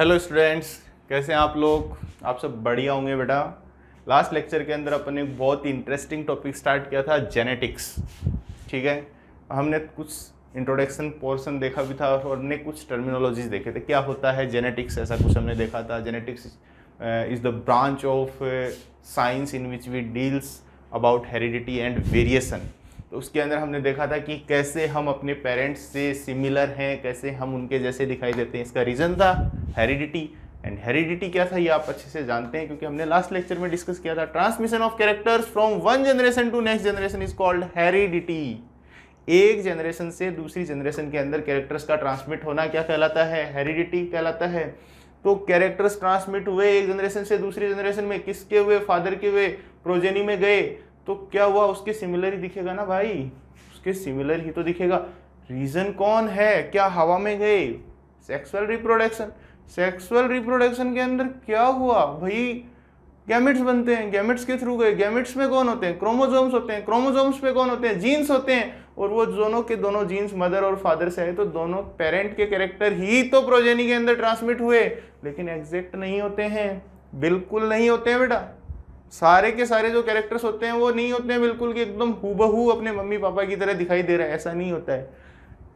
Hello students कैसे हैं आप लोग आप सब बढ़िया होंगे बेटा लास्ट लेक्चर के अंदर अपन ने बहुत ही इंटरेस्टिंग टॉपिक स्टार्ट किया था जेनेटिक्स ठीक है हमने कुछ इंट्रोडक्शन पोर्सन देखा भी था और हमने कुछ टर्मिनोलॉजीज देखे थे क्या होता है जेनेटिक्स ऐसा कुछ हमने देखा था genetics is the branch of science in which we deals about heredity and variation तो उसके अंदर हमने देखा था कि कैसे हम अपने पेरेंट्स से सिमिलर हैं कैसे हम उनके जैसे दिखाई देते हैं इसका रीज़न था हेरिडिटी एंड हेरिडिटी क्या था ये आप अच्छे से जानते हैं क्योंकि हमने लास्ट लेक्चर में डिस्कस किया था transmission of characters from one generation to next generation is called heredity एक जनरेशन से दूसरी जनरेशन के अंदर कैरेक्टर्स का ट्रांसमिट होना क्या कहलाता है हेरिडिटी कहलाता है तो कैरेक्टर्स ट्रांसमिट हुए एक जनरेशन से दूसरी जनरेशन में किसके हुए फादर के हुए प्रोजेनी में गए तो क्या हुआ उसके सिमिलर ही दिखेगा ना भाई उसके सिमिलर ही तो दिखेगा रीज़न कौन है क्या हवा में गए सेक्सुअल रिप्रोडक्शन सेक्सुअल रिप्रोडक्शन के अंदर क्या हुआ भाई गैमेट्स बनते हैं गैमेट्स के थ्रू गए गैमेट्स में कौन होते हैं क्रोमोजोम्स होते हैं क्रोमोजोम्स में कौन होते हैं जीन्स होते हैं और वो दोनों के दोनों जीन्स मदर और फादर से आए तो दोनों पेरेंट के कैरेक्टर ही तो प्रोजेनी के अंदर ट्रांसमिट हुए लेकिन एग्जैक्ट नहीं होते हैं बिल्कुल नहीं होते हैं बेटा सारे के सारे जो कैरेक्टर्स होते हैं वो नहीं होते हैं बिल्कुल कि एकदम हुबहू अपने मम्मी पापा की तरह दिखाई दे रहा है ऐसा नहीं होता है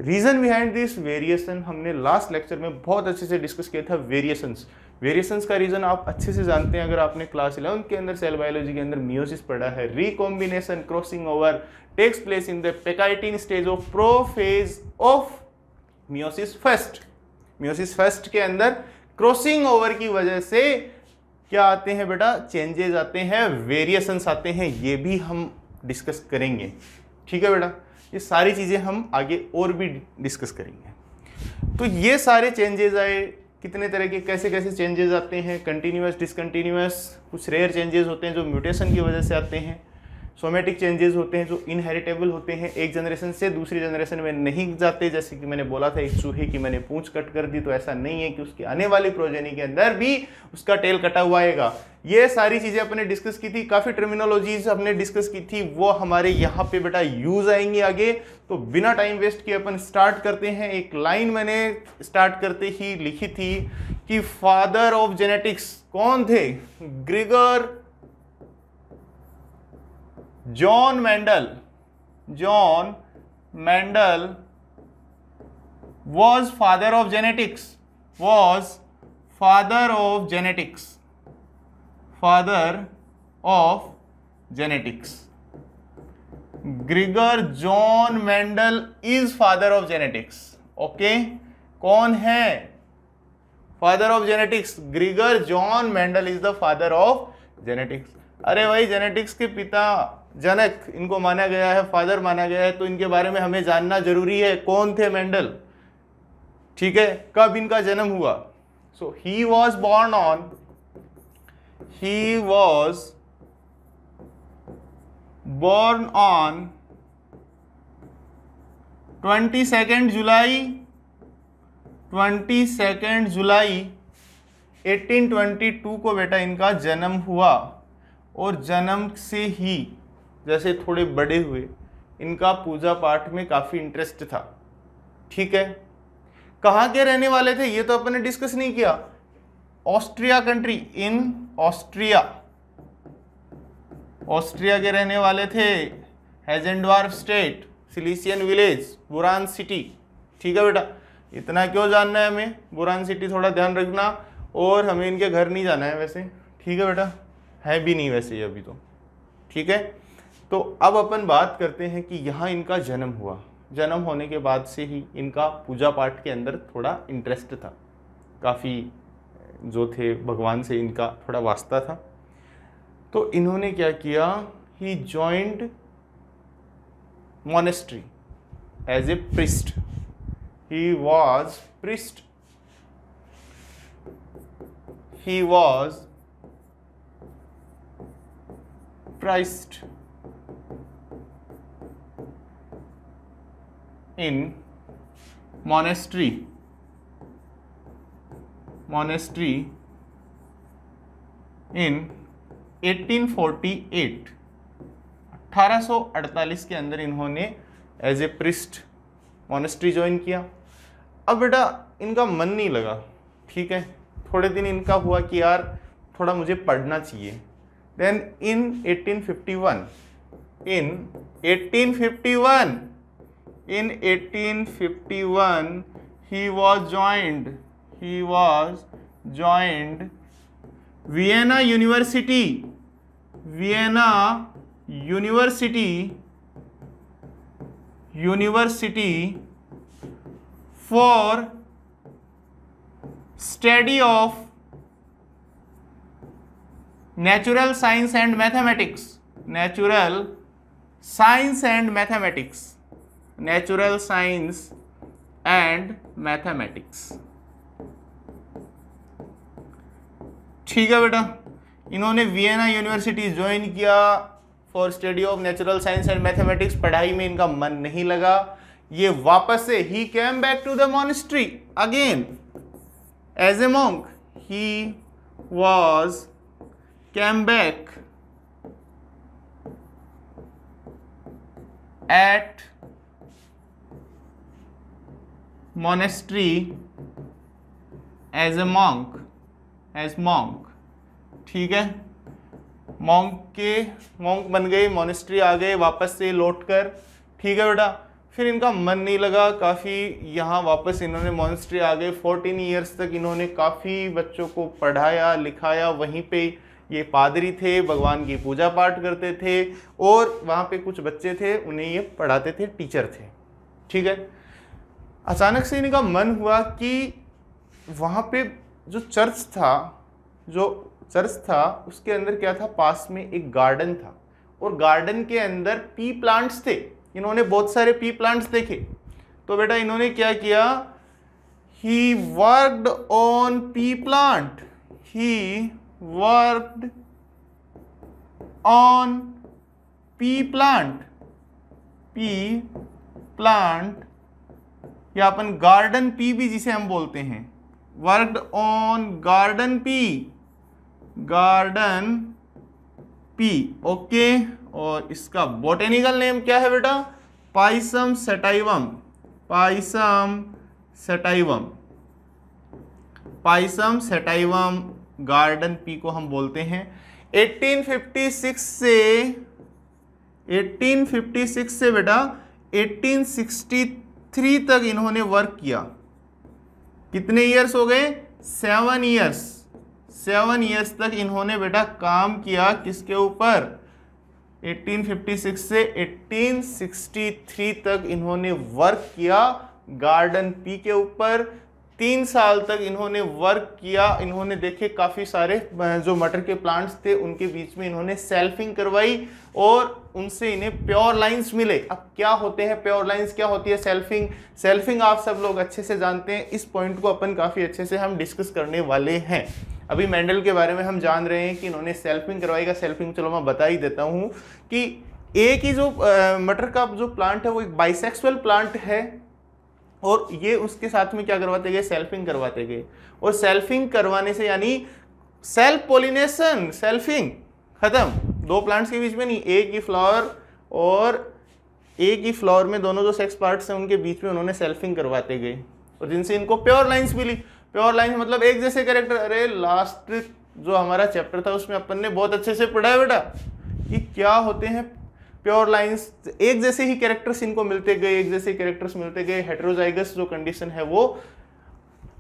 रीज़न बिहाइंड दिस वेरिएशन हमने लास्ट लेक्चर में बहुत अच्छे से डिस्कस किया था वेरिएशंस वेरिएशंस का रीज़न आप अच्छे से जानते हैं अगर आपने क्लास इलेवन के अंदर सेल बायोलॉजी के अंदर मियोसिस पढ़ा है recombination crossing over takes place in the pachytene stage of prophase of meiosis first meiosis first के अंदर क्रॉसिंग ओवर की वजह से क्या आते हैं बेटा चेंजेस आते हैं वेरिएशंस आते हैं ये भी हम डिस्कस करेंगे ठीक है बेटा ये सारी चीज़ें हम आगे और भी डिस्कस करेंगे तो ये सारे चेंजेस आए कितने तरह के कैसे कैसे चेंजेस आते हैं कंटिन्यूस डिसकंटिन्यूस कुछ रेयर चेंजेस होते हैं जो म्यूटेशन की वजह से आते हैं सोमेटिक चेंजेस होते हैं जो इनहेरिटेबल होते हैं एक जनरेशन से दूसरी जनरेशन में नहीं जाते जैसे कि मैंने बोला था एक चूहे की मैंने पूंछ कट कर दी तो ऐसा नहीं है कि उसके आने वाली प्रोजेनी के अंदर भी उसका टेल कटा हुआ आएगा ये सारी चीज़ें अपने डिस्कस की थी काफ़ी टर्मिनोलॉजीज हमने डिस्कस की थी वो हमारे यहाँ पे बेटा यूज़ आएंगे आगे तो बिना टाइम वेस्ट किए अपन स्टार्ट करते हैं एक लाइन मैंने स्टार्ट करते ही लिखी थी कि फादर ऑफ जेनेटिक्स कौन थे Gregor John Mendel John Mendel was father of genetics was father of genetics father of genetics Gregor John Mendel is father of genetics okay कौन है father of genetics Gregor John Mendel is the father of genetics अरे भाई genetics के पिता जनक इनको माना गया है फादर माना गया है तो इनके बारे में हमें जानना जरूरी है कौन थे मेंडल ठीक है कब इनका जन्म हुआ so he was born on he was on twenty second July twenty second July 1822 को बेटा इनका जन्म हुआ और जन्म से ही जैसे थोड़े बड़े हुए इनका पूजा पाठ में काफ़ी इंटरेस्ट था ठीक है कहाँ के रहने वाले थे ये तो अपन ने डिस्कस नहीं किया Austria country in Austria Austria के रहने वाले थे Heinzendorf state Silesian village Brunn city ठीक है बेटा इतना क्यों जानना है हमें बुरान सिटी थोड़ा ध्यान रखना और हमें इनके घर नहीं जाना है वैसे ठीक है बेटा है भी नहीं वैसे अभी तो ठीक है तो अब अपन बात करते हैं कि यहाँ इनका जन्म हुआ जन्म होने के बाद से ही इनका पूजा पाठ के अंदर थोड़ा इंटरेस्ट था काफ़ी जो थे भगवान से इनका थोड़ा वास्ता था तो इन्होंने क्या किया he joined monastery as a priest he was priest he was priest in monastery monastery in 1848 1848 के अंदर इन्होंने as a priest monastery join किया अब बेटा इनका मन नहीं लगा ठीक है थोड़े दिन इनका हुआ कि यार थोड़ा मुझे पढ़ना चाहिए then in 1851 in 1851 in 1851 he was joined he was joined vienna university vienna university university for study of natural science and mathematics natural science and mathematics natural science and mathematics ठीक है बेटा इन्होंने वियना यूनिवर्सिटी ज्वाइन किया for study of natural science and mathematics पढ़ाई में इनका मन नहीं लगा ये वापस से he came back to the monastery again as a monk he was came back at monastery as a monk as monk ठीक है मॉन्क के मॉन्क बन गए मोनेस्ट्री आ गए वापस से लौट कर ठीक है बेटा फिर इनका मन नहीं लगा काफ़ी यहाँ वापस इन्होंने मोनेस्ट्री आ गए फोर्टीन ईयर्स तक इन्होंने काफ़ी बच्चों को पढ़ाया लिखाया वहीं पे ये पादरी थे भगवान की पूजा पाठ करते थे और वहाँ पे कुछ बच्चे थे उन्हें ये पढ़ाते थे टीचर थे ठीक है अचानक से इनका मन हुआ कि वहाँ पे जो चर्च था जो चर्च था उसके अंदर क्या था पास में एक गार्डन था और गार्डन के अंदर पी प्लांट्स थे इन्होंने बहुत सारे पी प्लांट्स देखे तो बेटा इन्होंने क्या किया he worked on pea plant he worked on pea plant pea plant या अपन गार्डन पी भी जिसे हम बोलते हैं worked on garden pea garden pea okay और इसका बोटेनिकल नेम क्या है बेटा Pisum sativum Pisum sativum Pisum sativum garden pea को हम बोलते हैं 1856 से 1856 से बेटा थ्री तक इन्होंने वर्क किया कितने ईयर्स हो गए सेवन ईयर्स सेवन ईयर्स तक इन्होंने बेटा काम किया किसके ऊपर 1856 से 1863 तक इन्होंने वर्क किया गार्डन पी के ऊपर तीन साल तक इन्होंने वर्क किया इन्होंने देखे काफ़ी सारे जो मटर के प्लांट्स थे उनके बीच में इन्होंने सेल्फिंग करवाई और उनसे इन्हें प्योर लाइंस मिले अब क्या होते हैं प्योर लाइंस क्या होती है सेल्फिंग सेल्फिंग आप सब लोग अच्छे से जानते हैं इस पॉइंट को अपन काफ़ी अच्छे से हम डिस्कस करने वाले हैं अभी मैंडल के बारे में हम जान रहे हैं कि इन्होंने सेल्फिंग करवाई का सेल्फिंग चलो मैं बता ही देता हूँ कि एक ही जो मटर का जो प्लांट है वो एक बाइसेक्सुअल प्लांट है और ये उसके साथ में क्या करवाते गए सेल्फिंग करवाते गए और सेल्फिंग करवाने से यानी सेल्फ पोलिनेशन सेल्फिंग खत्म दो प्लांट्स के बीच में नहीं एक ही फ्लावर और एक ही फ्लावर में दोनों जो सेक्स पार्ट्स हैं उनके बीच में उन्होंने सेल्फिंग करवाते गए और जिनसे इनको प्योर लाइन्स मिली प्योर लाइन्स मतलब एक जैसे करेक्टर अरे लास्ट जो हमारा चैप्टर था उसमें अपन ने बहुत अच्छे से पढ़ा है बेटा कि क्या होते हैं प्योर लाइंस एक जैसे ही कैरेक्टर्स इनको मिलते गए एक जैसे कैरेक्टर्स मिलते गए हेट्रोजाइगस जो कंडीशन है वो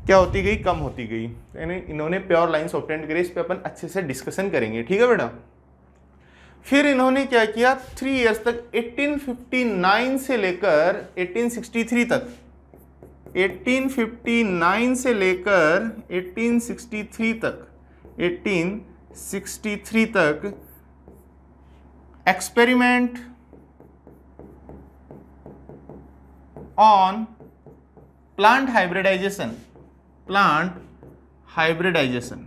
क्या होती गई कम होती गई यानी इन्होंने प्योर लाइन्स ऑप्टेंट करी इस पर अपन अच्छे से डिस्कशन करेंगे ठीक है बेटा फिर इन्होंने क्या किया थ्री इयर्स तक 1859 से लेकर 1863 तक 1859 से लेकर 1863 तक 1863 तक experiment on plant hybridization plant hybridization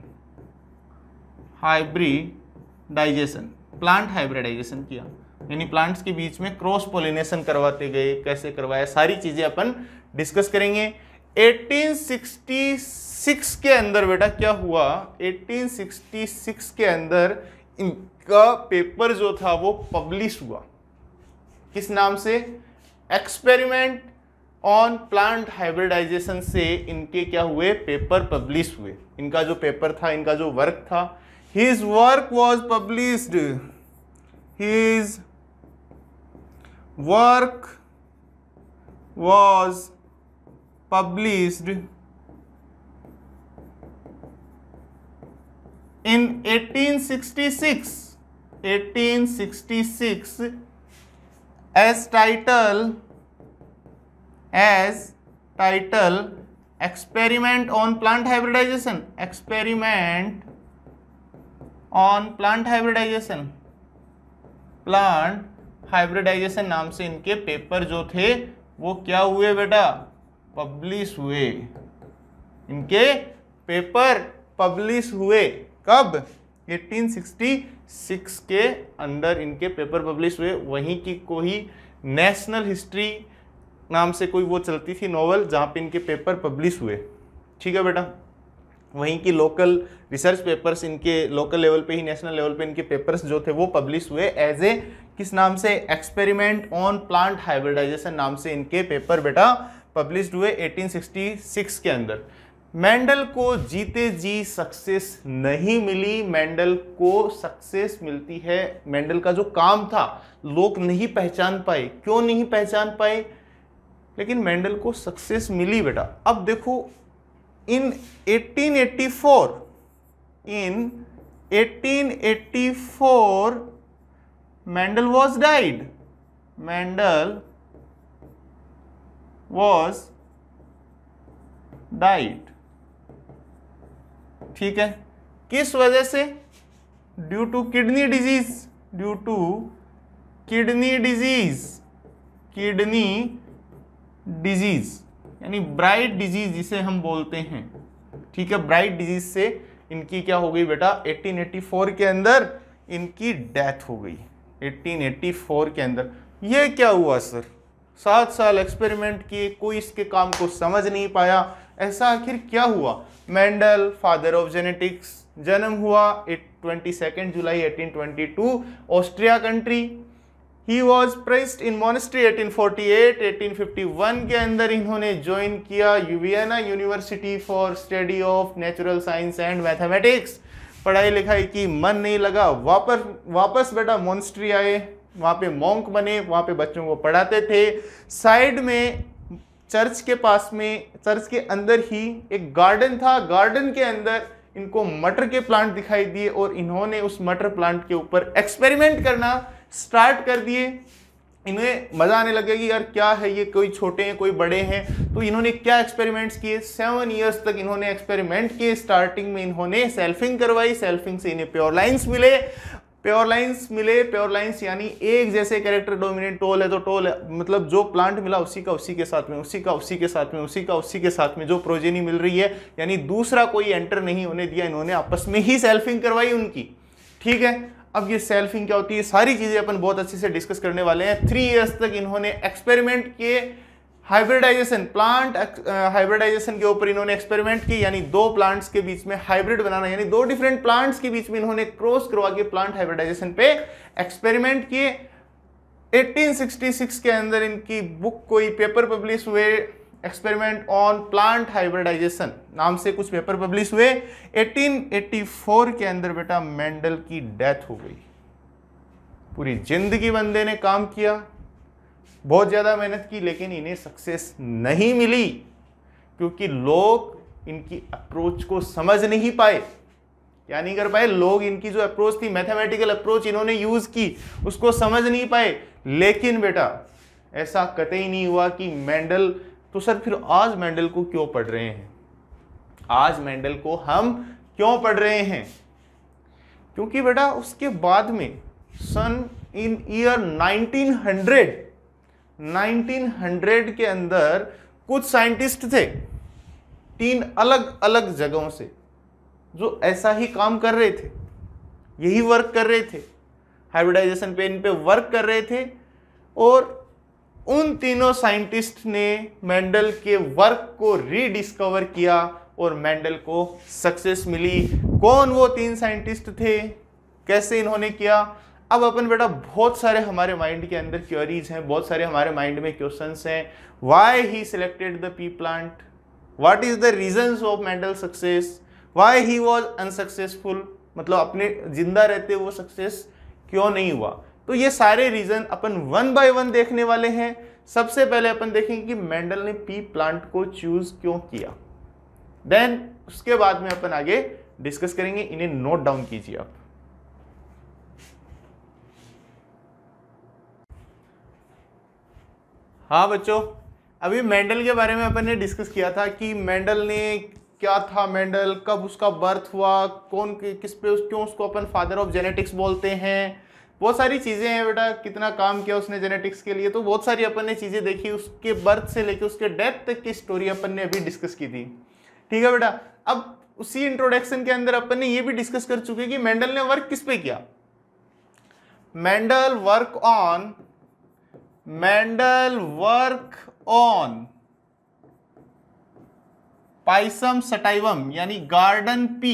hybridization plant hybridization किया यानी प्लांट्स के बीच में क्रॉस पोलिनेशन करवाते गए कैसे करवाया सारी चीज़ें अपन डिस्कस करेंगे 1866 के अंदर बेटा क्या हुआ 1866 के अंदर इनका पेपर जो था वो पब्लिश हुआ किस नाम से एक्सपेरिमेंट ऑन प्लांट हाइब्रिडाइजेशन से इनके क्या हुए पेपर पब्लिश हुए इनका जो पेपर था इनका जो वर्क था his work was published his work was published In 1866, 1866, as title, as title, experiment on plant hybridization, experiment on plant hybridization, plant hybridization नाम से इनके पेपर जो थे वो क्या हुए बेटा पब्लिश हुए इनके पेपर पब्लिश हुए कब 1866 के अंदर इनके पेपर पब्लिश हुए वहीं की कोई नेशनल हिस्ट्री नाम से कोई वो चलती थी नॉवल जहाँ पे इनके पेपर पब्लिश हुए ठीक है बेटा वहीं की लोकल रिसर्च पेपर्स इनके लोकल लेवल पे ही नेशनल लेवल पे इनके पेपर्स जो थे वो पब्लिश हुए एज ए किस नाम से एक्सपेरिमेंट ऑन प्लांट हाइब्रिडाइजेशन नाम से इनके पेपर बेटा पब्लिश हुए 1866 के अंदर मेंडल को जीते जी सक्सेस नहीं मिली मेंडल को सक्सेस मिलती है मेंडल का जो काम था लोग नहीं पहचान पाए क्यों नहीं पहचान पाए लेकिन मेंडल को सक्सेस मिली बेटा अब देखो in 1884 in 1884 Mendel was died Mendel was died ठीक है किस वजह से due to kidney disease due to kidney disease kidney disease यानी ब्राइट डिजीज जिसे हम बोलते हैं ठीक है ब्राइट डिजीज से इनकी क्या हो गई बेटा 1884 के अंदर इनकी डेथ हो गई 1884 के अंदर ये क्या हुआ सर सात साल एक्सपेरिमेंट किए कोई इसके काम को समझ नहीं पाया ऐसा आखिर क्या हुआ मैंडल फादर ऑफ जेनेटिक्स जन्म हुआ it twenty second July eighteen twenty two Austria country he was priest in monastery 1848, 1851 के अंदर इन्होंने ज्वाइन किया यूवियना university for study of natural science and mathematics पढ़ाई लिखाई की मन नहीं लगा वापस वापस बेटा मोनिस्ट्री आए वहाँ पे मॉन्क बने वहाँ पे बच्चों को पढ़ाते थे साइड में चर्च के पास में चर्च के अंदर ही एक गार्डन था गार्डन के अंदर इनको मटर के प्लांट दिखाई दिए और इन्होंने उस मटर प्लांट के ऊपर एक्सपेरिमेंट करना स्टार्ट कर दिए इन्हें मज़ा आने लगे कि यार क्या है ये कोई छोटे हैं कोई बड़े हैं तो इन्होंने क्या एक्सपेरिमेंट्स किए सेवन इयर्स तक इन्होंने एक्सपेरिमेंट किए स्टार्टिंग में इन्होंने सेल्फिंग करवाई सेल्फिंग से इन्हें प्योर लाइन्स मिले प्योर लाइंस मिले प्योर लाइंस यानी एक जैसे कैरेक्टर डोमिनेंट टोल है तो टोल है, मतलब जो प्लांट मिला उसी का उसी के साथ में उसी का उसी के साथ में उसी का उसी के साथ में जो प्रोजेनी मिल रही है यानी दूसरा कोई एंटर नहीं होने दिया इन्होंने आपस में ही सेल्फिंग करवाई उनकी ठीक है अब ये सेल्फिंग क्या होती है सारी चीज़ें अपन बहुत अच्छे से डिस्कस करने वाले हैं थ्री ईयर्स तक इन्होंने एक्सपेरिमेंट किए हाइब्रिडाइजेशन प्लांट हाइब्रिडाइजेशन के ऊपर इन्होंने एक्सपेरिमेंट की यानी दो प्लांट्स के बीच में हाइब्रिड बनाना यानी दो डिफरेंट प्लांट्स के बीच में इन्होंने क्रॉस करवा के प्लांट हाइब्रिडाइजेशन पे एक्सपेरिमेंट किए 1866 के अंदर इनकी बुक कोई पेपर पब्लिश हुए एक्सपेरिमेंट ऑन प्लांट हाइब्रिडाइजेशन नाम से कुछ पेपर पब्लिश हुए 1884 के अंदर बेटा मेंडल की डेथ हो गई पूरी जिंदगी बंदे ने काम किया बहुत ज़्यादा मेहनत की लेकिन इन्हें सक्सेस नहीं मिली क्योंकि लोग इनकी अप्रोच को समझ नहीं पाए क्या नहीं कर पाए लोग इनकी जो अप्रोच थी मैथमेटिकल अप्रोच इन्होंने यूज़ की उसको समझ नहीं पाए लेकिन बेटा ऐसा कतई नहीं हुआ कि मैंडल तो सर फिर आज मैंडल को क्यों पढ़ रहे हैं आज मैंडल को हम क्यों पढ़ रहे हैं क्योंकि बेटा उसके बाद में सन इन ईयर 1900 1900 के अंदर कुछ साइंटिस्ट थे तीन अलग अलग जगहों से जो ऐसा ही काम कर रहे थे यही वर्क कर रहे थे हाइब्रिडाइजेशन पे इन पे वर्क कर रहे थे और उन तीनों साइंटिस्ट ने मेंडल के वर्क को रीडिस्कवर किया और मेंडल को सक्सेस मिली कौन वो तीन साइंटिस्ट थे कैसे इन्होंने किया अब अपन बेटा बहुत सारे हमारे माइंड के अंदर क्योरीज हैं बहुत सारे हमारे माइंड में क्वेश्चन हैं why he selected the pea plant what is the reasons of Mendel success why he was unsuccessful मतलब अपने जिंदा रहते वो सक्सेस क्यों नहीं हुआ तो ये सारे रीज़न अपन वन बाय वन देखने वाले हैं सबसे पहले अपन देखेंगे कि मेंडल ने पी प्लांट को चूज़ क्यों किया देन उसके बाद में अपन आगे डिस्कस करेंगे इन्हें नोट डाउन कीजिए आप हाँ बच्चों अभी मेंडल के बारे में अपन ने डिस्कस किया था कि मेंडल ने क्या था मेंडल कब उसका बर्थ हुआ कौन किस पे उस क्यों उसको अपन फादर ऑफ जेनेटिक्स बोलते हैं बहुत सारी चीज़ें हैं बेटा कितना काम किया उसने जेनेटिक्स के लिए तो बहुत सारी अपन ने चीज़ें देखी उसके बर्थ से लेके उसके डेथ तक की स्टोरी अपन ने अभी डिस्कस की थी ठीक है बेटा अब उसी इंट्रोडक्शन के अंदर अपन ने ये भी डिस्कस कर चुके कि मेंडल ने वर्क किस पे किया Mendel work on Mendel work on Pisum sativum यानी गार्डन पी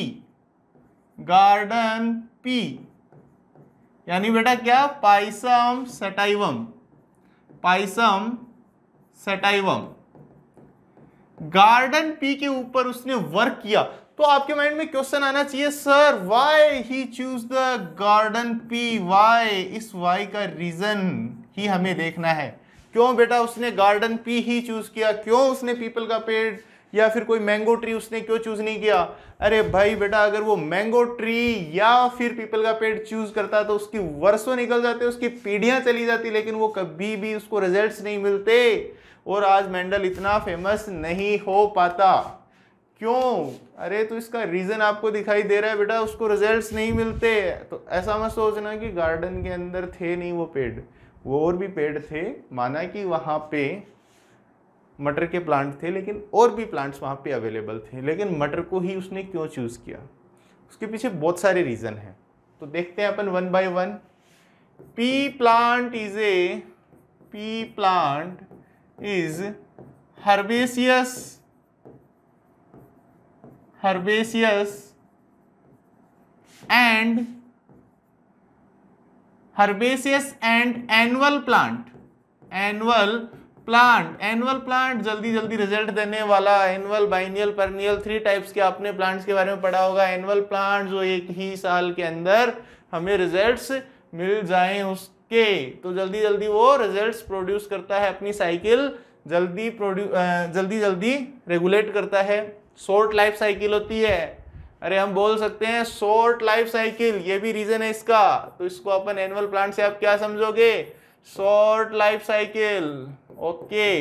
गार्डन पी यानी बेटा क्या Pisum sativum Pisum sativum garden pea के ऊपर उसने वर्क किया तो आपके माइंड में क्वेश्चन आना चाहिए sir why he choose the garden pea why इस वाई का रीजन ही हमें देखना है क्यों बेटा उसने गार्डन पी ही चूज़ किया क्यों उसने पीपल का पेड़ या फिर कोई मैंगो ट्री उसने क्यों चूज़ नहीं किया अरे भाई बेटा अगर वो मैंगो ट्री या फिर पीपल का पेड़ चूज़ करता तो उसकी वर्षों निकल जाते उसकी पीढ़ियाँ चली जाती लेकिन वो कभी भी उसको रिजल्ट्स नहीं मिलते और आज मैंडल इतना फेमस नहीं हो पाता क्यों अरे तो इसका रीज़न आपको दिखाई दे रहा है बेटा उसको रिजल्ट्स नहीं मिलते तो ऐसा मत सोचना कि गार्डन के अंदर थे नहीं वो पेड़ वो और भी पेड़ थे माना कि वहाँ पे मटर के प्लांट थे लेकिन और भी प्लांट्स वहाँ पे अवेलेबल थे लेकिन मटर को ही उसने क्यों चूज़ किया उसके पीछे बहुत सारे रीज़न हैं तो देखते हैं अपन one by one pea plant is a pea plant is herbaceous herbaceous and herbaceous and annual plant annual plant annual plant जल्दी जल्दी रिजल्ट देने वाला annual biennial perennial three types के आपने प्लांट्स के बारे में पढ़ा होगा एनुअल प्लांट जो एक ही साल के अंदर हमें रिजल्ट्स मिल जाए उसके तो जल्दी जल्दी वो रिजल्ट्स प्रोड्यूस करता है अपनी साइकिल जल्दी प्रोड्यू जल्दी जल्दी रेगुलेट करता है शॉर्ट लाइफ साइकिल होती है अरे हम बोल सकते हैं शॉर्ट लाइफ साइकिल ये भी रीजन है इसका तो इसको अपन एनुअल प्लांट से आप क्या समझोगे शॉर्ट लाइफ साइकिल ओके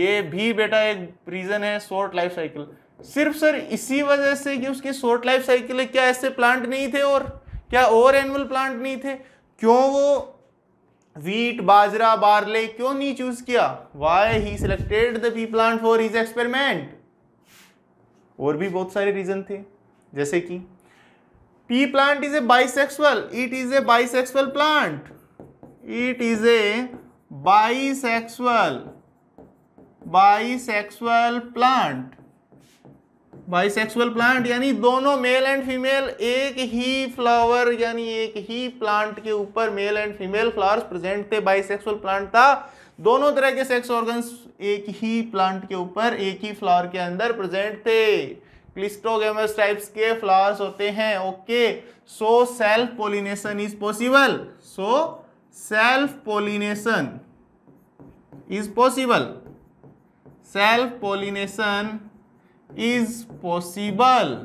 ये भी बेटा एक रीजन है शॉर्ट लाइफ साइकिल सिर्फ सर इसी वजह से कि उसकी शॉर्ट लाइफ साइकिल क्या ऐसे प्लांट नहीं थे और क्या और एनुअल प्लांट नहीं थे क्यों वो वीट बाजरा बारले क्यों नहीं चूज किया why he selected the pea plant for his experiment और भी बहुत सारे रीजन थे जैसे कि pea plant is a bisexual it is a bisexual plant it is a bisexual bisexual plant bisexual plant यानी दोनों मेल एंड फीमेल एक ही फ्लावर यानी एक ही प्लांट के ऊपर male and female flowers present थे बाइसेक्सुअल प्लांट था दोनों तरह के सेक्स ऑर्गन्स एक ही प्लांट के ऊपर एक ही फ्लावर के अंदर प्रेजेंट थे क्लिस्टोगेमस टाइप्स के फ्लावर्स होते हैं okay so self pollination is possible so self pollination is possible self pollination is possible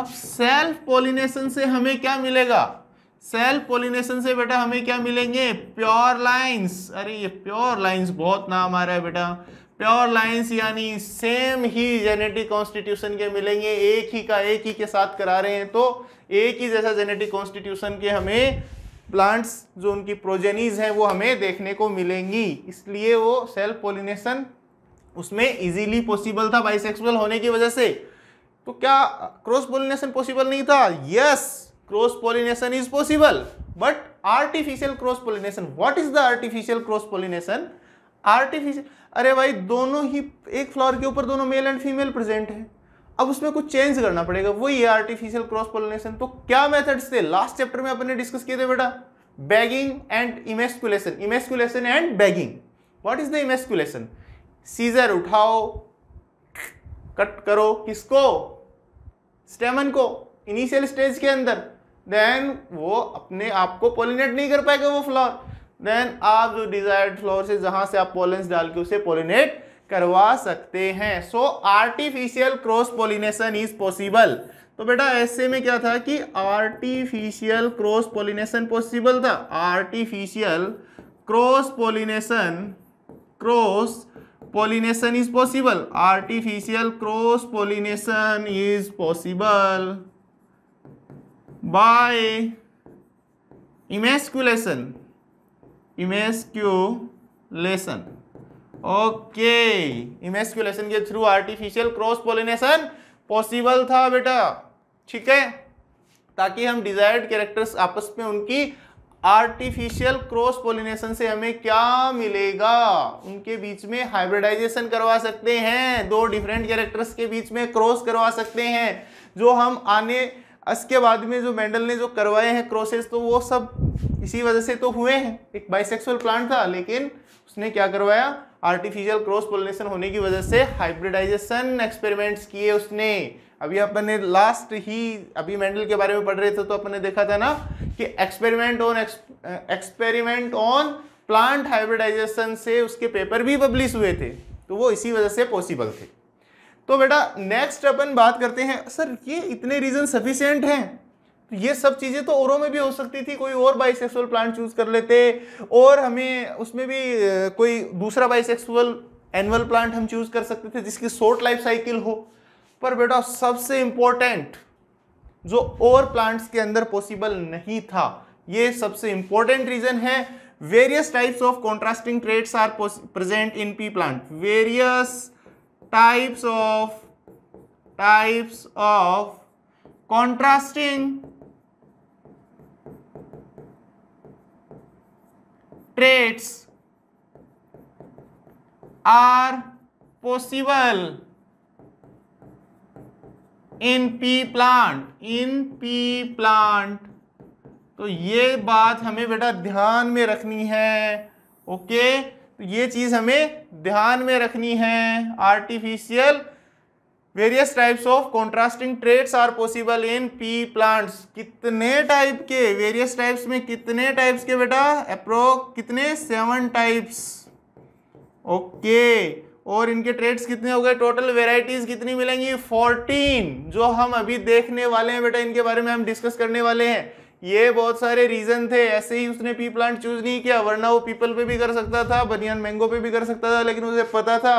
अब सेल्फ पोलिनेशन से हमें क्या मिलेगा सेल्फ पोलिनेशन से बेटा हमें क्या मिलेंगे प्योर लाइंस अरे ये प्योर लाइंस बहुत नाम आ रहा है बेटा प्योर लाइंस यानी सेम ही जेनेटिक कॉन्स्टिट्यूशन के मिलेंगे एक ही का एक ही के साथ करा रहे हैं तो एक ही जैसा जेनेटिक कॉन्स्टिट्यूशन के हमें प्लांट्स जो उनकी प्रोजेनीज हैं वो हमें देखने को मिलेंगी इसलिए वो सेल्फ पोलिनेशन उसमें इजीली पॉसिबल था बाइसेक्सुअल होने की वजह से तो क्या क्रॉस पोलिनेशन पॉसिबल नहीं था yes cross pollination is possible but artificial cross pollination what is the artificial cross pollination artificial अरे भाई दोनों ही एक फ्लावर के ऊपर दोनों मेल एंड फीमेल प्रेजेंट है अब उसमें कुछ चेंज करना पड़ेगा वही है आर्टिफिशियल क्रॉस पोलिनेशन तो क्या मेथड्स थे लास्ट चैप्टर में अपने डिस्कस किए थे बेटा bagging and emasculation emasculation and bagging what is the emasculation scissor उठाओ कट करो किसको स्टेमन को इनिशियल स्टेज के अंदर देन वो अपने आप को पोलिनेट नहीं कर पाएगा वो फ्लावर देन आप जो डिजायर फ्लोर से जहां से आप पोलेंस डाल के उसे पोलिनेट करवा सकते हैं so artificial cross pollination is possible तो बेटा ऐसे में क्या था कि आर्टिफिशियल क्रॉस पोलिनेशन पॉसिबल था artificial cross pollination cross pollination is possible artificial cross pollination is possible by emasculation emasculation okay emasculation के through artificial cross pollination possible था बेटा ठीक है ताकि हम डिजायर्ड कैरेक्टर्स आपस में उनकी आर्टिफिशियल क्रॉस पोलिनेशन से हमें क्या मिलेगा उनके बीच में हाइब्रिडाइजेशन करवा सकते हैं दो डिफरेंट कैरेक्टर्स के बीच में क्रॉस करवा सकते हैं जो हम आने इसके बाद में जो मेंडल ने जो करवाए हैं क्रोसेस तो वो सब इसी वजह से तो हुए हैं एक बाइसेक्सुअल प्लांट था लेकिन उसने क्या करवाया आर्टिफिशियल क्रॉस पोलिनेशन होने की वजह से हाइब्रिडाइजेशन एक्सपेरिमेंट्स किए उसने अभी अपने लास्ट ही अभी मेंडल के बारे में पढ़ रहे थे तो अपने देखा था ना कि experiment on experiment on plant hybridization से उसके पेपर भी पब्लिश हुए थे तो वो इसी वजह से पॉसिबल थे तो बेटा नेक्स्ट अपन बात करते हैं सर ये इतने रीज़न सफिशियंट हैं तो ये सब चीज़ें तो औरों में भी हो सकती थी कोई और बाइसेक्सुअल प्लांट चूज कर लेते और हमें उसमें भी कोई दूसरा बाइसेक्सुअल एनुअल प्लांट हम चूज कर सकते थे जिसकी शॉर्ट लाइफ साइकिल हो पर बेटा सबसे इंपॉर्टेंट जो और प्लांट्स के अंदर पॉसिबल नहीं था ये सबसे इंपॉर्टेंट रीजन है various types of contrasting traits are present in pea plant various types of types of contrasting traits are possible in pea plant in pea plant तो ये बात हमें बेटा ध्यान में रखनी है ओके तो ये चीज़ हमें ध्यान में रखनी है artificial various types of contrasting traits are possible in pea plants कितने टाइप के वेरियस टाइप्स में कितने टाइप्स के बेटा अप्रोक कितने सेवन टाइप्स ओके और इनके ट्रेड्स कितने हो गए टोटल वेराइटीज कितनी मिलेंगी फोर्टीन जो हम अभी देखने वाले हैं बेटा इनके बारे में हम डिस्कस करने वाले हैं ये बहुत सारे रीजन थे ऐसे ही उसने पी प्लांट चूज नहीं किया वरना वो पीपल पे भी कर सकता था बनियान मैंगो पे भी कर सकता था लेकिन उसे पता था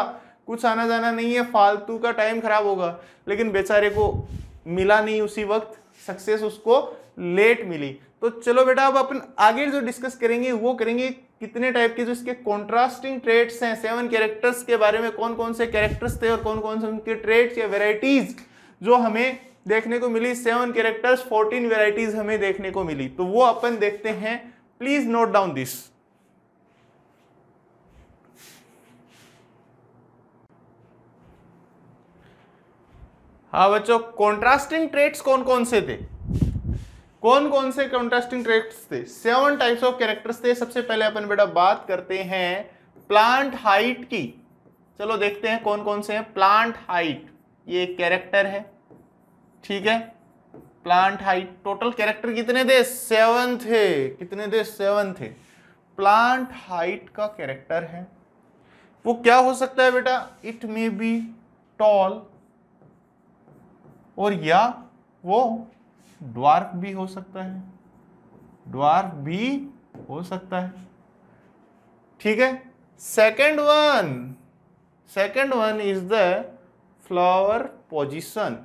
कुछ आना जाना नहीं है फालतू का टाइम खराब होगा लेकिन बेचारे को मिला नहीं उसी वक्त सक्सेस उसको लेट मिली तो चलो बेटा अब अपन आगे जो डिस्कस करेंगे वो करेंगे कितने टाइप के जो इसके कॉन्ट्रास्टिंग ट्रेड्स हैं सेवन कैरेक्टर्स के बारे में कौन कौन से कैरेक्टर्स थे और कौन कौन से उनके ट्रेड्स या वेराइटीज जो हमें देखने को मिली सेवन कैरेक्टर्स फोर्टीन वेराइटीज हमें देखने को मिली तो वो अपन देखते हैं प्लीज नोट डाउन दिस हाँ बच्चों कॉन्ट्रास्टिंग ट्रेट्स कौन कौन से थे कौन कौन से कॉन्ट्रास्टिंग ट्रेट्स थे सेवन टाइप्स ऑफ कैरेक्टर्स थे सबसे पहले अपन बेटा बात करते हैं प्लांट हाइट की चलो देखते हैं कौन कौन से हैं प्लांट हाइट ये एक कैरेक्टर है ठीक है प्लांट हाइट टोटल कैरेक्टर कितने थे सेवन थे कितने थे सेवन थे प्लांट हाइट का कैरेक्टर है वो क्या हो सकता है बेटा इट मे बी टॉल और या वो ड्वार्फ भी हो सकता है ड्वार्फ भी हो सकता है ठीक है second one second one is the flower position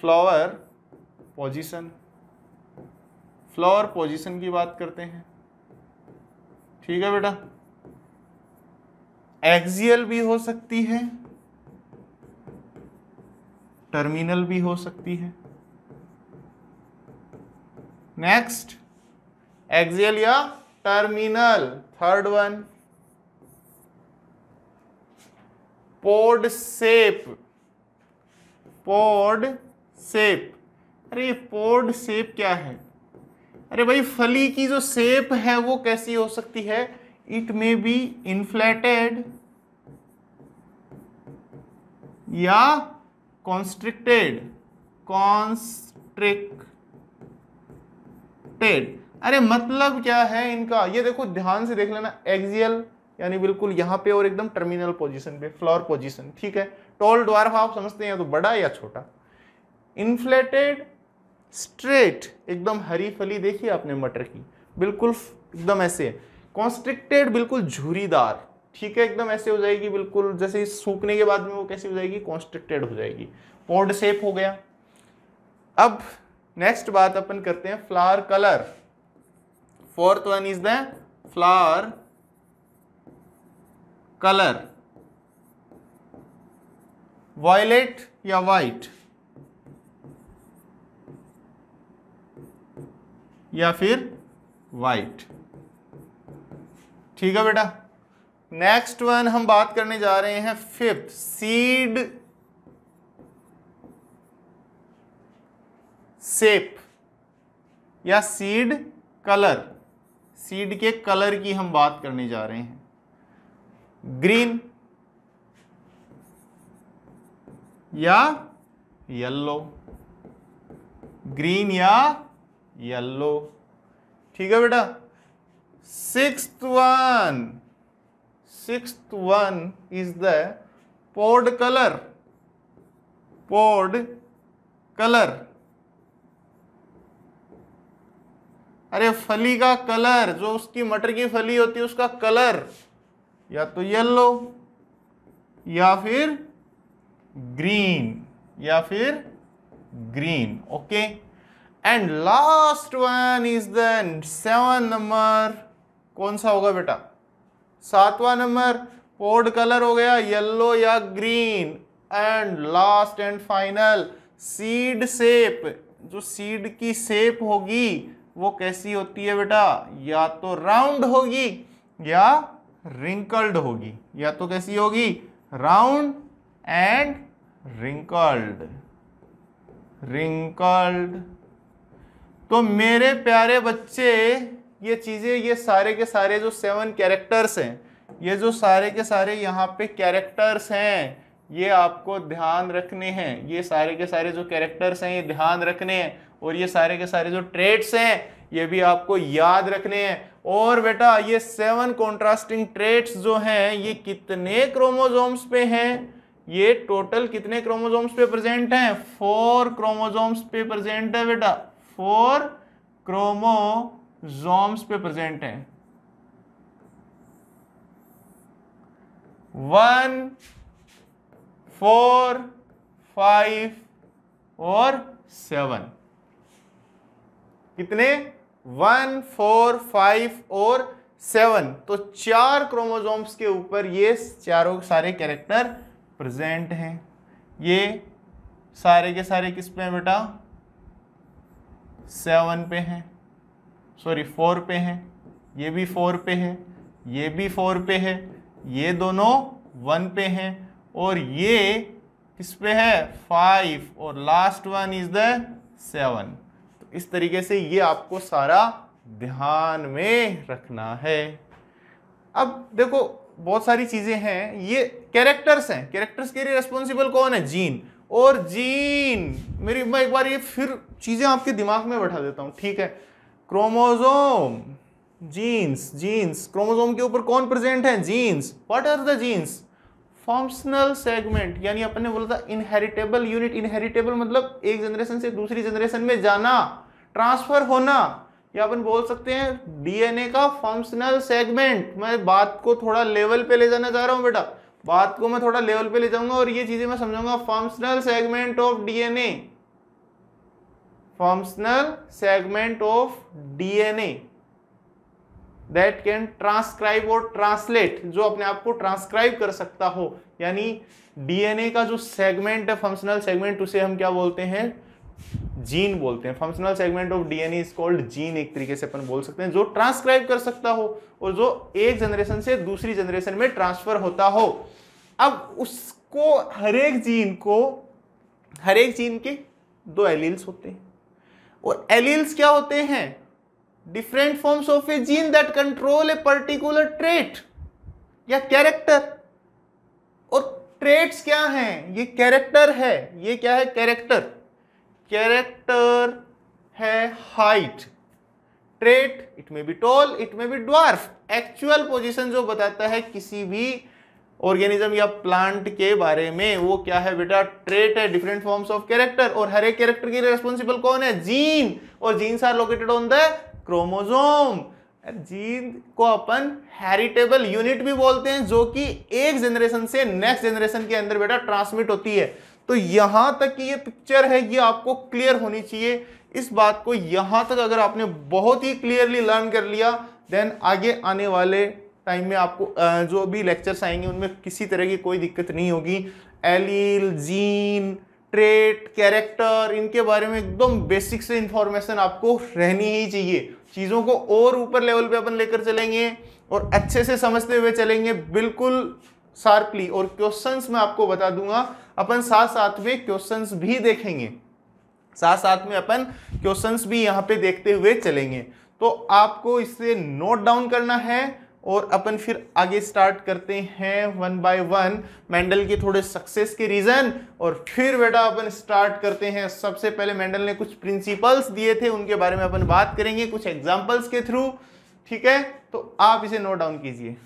flower position flower position की बात करते हैं ठीक है बेटा एक्सियल भी हो सकती है टर्मिनल भी हो सकती है नेक्स्ट एक्सियल या terminal third one pod shape pod shape अरे पोड सेप क्या है अरे भाई फली की जो सेप है वो कैसी हो सकती है इट मे बी इन्फ्लेटेड या कॉन्स्ट्रिक्टेड कॉन्स्ट्रिक्टेड अरे मतलब क्या है इनका ये देखो ध्यान से देख लेना एक्सियल यानी बिल्कुल यहाँ पे और एकदम टर्मिनल पोजीशन पे फ्लोर पोजीशन ठीक है टॉल डॉर आप समझते हैं तो बड़ा या छोटा इन्फ्लेटेड स्ट्रेट एकदम हरी फली देखी आपने मटर की बिल्कुल एकदम ऐसे कॉन्स्ट्रिक्टेड बिल्कुल झूरीदार ठीक है एकदम ऐसे हो जाएगी बिल्कुल जैसे सूखने के बाद में वो कैसी हो जाएगी कॉन्स्ट्रिक्टेड हो जाएगी पॉड सेप हो गया अब नेक्स्ट बात अपन करते हैं flower colour fourth one is the flower colour violet या वाइट या फिर वाइट ठीक है बेटा नेक्स्ट वन हम बात करने जा रहे हैं फिफ्थ सीड सेप या सीड कलर सीड के कलर की हम बात करने जा रहे हैं ग्रीन या येलो ग्रीन या येलो ठीक है बेटा six one sixth one is the pod color. Pod color. अरे फली का कलर जो उसकी मटर की फली होती है उसका कलर या तो येलो या फिर ग्रीन या फिर green okay and last one is the seven number कौन सा होगा बेटा सातवां नंबर कोड कलर हो गया येलो या green and last and final seed shape जो सीड की सेप होगी वो कैसी होती है बेटा या तो राउंड होगी या रिंकल्ड होगी या तो कैसी होगी राउंड एंड रिंकल्ड रिंकल्ड तो मेरे प्यारे बच्चे ये चीज़ें ये सारे के सारे जो सेवन कैरेक्टर्स हैं ये जो सारे के सारे यहाँ पे कैरेक्टर्स हैं ये आपको ध्यान रखने हैं ये सारे के सारे जो कैरेक्टर्स हैं ये ध्यान रखने हैं और ये सारे के सारे जो ट्रेड्स हैं ये भी आपको याद रखने हैं और बेटा ये सेवन कॉन्ट्रास्टिंग ट्रेड्स जो हैं ये कितने क्रोमोजोम्स पे हैं ये टोटल कितने क्रोमोजोम्स पे प्रेजेंट हैं फोर क्रोमोजोम्स पे प्रेजेंट है बेटा फोर क्रोमो जोम्स पे प्रेजेंट हैं वन फोर फाइव और सेवन कितने वन फोर फाइव और सेवन तो चार क्रोमोजोम्स के ऊपर ये चारों सारे कैरेक्टर प्रेजेंट हैं ये सारे के सारे किस पे हैं बेटा सेवन पे हैं सॉरी फोर पे हैं ये भी फोर पे है ये भी फोर पे है ये दोनों वन पे हैं और ये किस पे है फाइव और last one is the seven तो इस तरीके से ये आपको सारा ध्यान में रखना है अब देखो बहुत सारी चीज़ें हैं ये कैरेक्टर्स हैं कैरेक्टर्स के लिए रेस्पॉन्सिबल कौन है जीन और जीन मेरी मैं एक बार ये फिर चीज़ें आपके दिमाग में बैठा देता हूँ ठीक है क्रोमोजोम जीन्स जीन्स क्रोमोजोम के ऊपर कौन प्रेजेंट है genes what are the genes functional segment यानी अपन ने बोला था इनहेरिटेबल यूनिट इनहेरिटेबल मतलब एक जनरेशन से दूसरी जनरेशन में जाना ट्रांसफर होना या अपन बोल सकते हैं डीएनए का फंक्शनल सेगमेंट मैं बात को थोड़ा लेवल पे ले जाना चाह रहा हूँ बेटा बात को मैं थोड़ा लेवल पे ले जाऊंगा और ये चीजें मैं समझाऊंगा functional segment of DNA functional segment of DNA that can transcribe और ट्रांसलेट जो अपने आप को ट्रांसक्राइब कर सकता हो यानी डीएनए का जो सेगमेंट है फंक्शनल सेगमेंट उसे हम क्या बोलते हैं जीन बोलते हैं functional segment of DNA is called gene एक तरीके से अपन बोल सकते हैं जो ट्रांसक्राइब कर सकता हो और जो एक जनरेशन से दूसरी जनरेशन में ट्रांसफर होता हो अब उसको हरेक जीन को हर एक जीन के दो एलील्स होते हैं और एलिल्स क्या होते हैं different forms of a gene that control a particular trait या कैरेक्टर और ट्रेट्स क्या हैं ये कैरेक्टर है ये क्या है कैरेक्टर कैरेक्टर है height trait it may be tall it may be dwarf actual position जो बताता है किसी भी ऑर्गेनिज्म या प्लांट के बारे में वो क्या है बेटा ट्रेट है डिफरेंट फॉर्म्स ऑफ कैरेक्टर और हर एक कैरेक्टर की रेस्पॉन्सिबल कौन है जीन और genes are located on the chromosome gene को अपन हेरिटेबल यूनिट भी बोलते हैं जो कि एक जनरेशन से नेक्स्ट जनरेशन के अंदर बेटा ट्रांसमिट होती है तो यहां तक की ये पिक्चर है ये आपको क्लियर होनी चाहिए इस बात को यहां तक अगर आपने बहुत ही क्लियरली लर्न कर लिया देन आगे आने वाले टाइम में आपको जो भी लेक्चर्स आएंगे उनमें किसी तरह की कोई दिक्कत नहीं होगी एलील जीन ट्रेट कैरेक्टर इनके बारे में एकदम बेसिक से इंफॉर्मेशन आपको रहनी ही चाहिए चीज़ों को और ऊपर लेवल पे अपन लेकर चलेंगे और अच्छे से समझते हुए चलेंगे बिल्कुल शार्पली और क्वेश्चंस मैं आपको बता दूंगा अपन साथ साथ में क्वेश्चंस भी देखेंगे साथ साथ में अपन क्वेश्चंस भी यहाँ पे देखते हुए चलेंगे तो आपको इससे नोट डाउन करना है और अपन फिर आगे स्टार्ट करते हैं वन बाय वन मेंडल के थोड़े सक्सेस के रीज़न और फिर बेटा अपन स्टार्ट करते हैं सबसे पहले मेंडल ने कुछ प्रिंसिपल्स दिए थे उनके बारे में अपन बात करेंगे कुछ एग्जाम्पल्स के थ्रू ठीक है तो आप इसे नोट डाउन कीजिए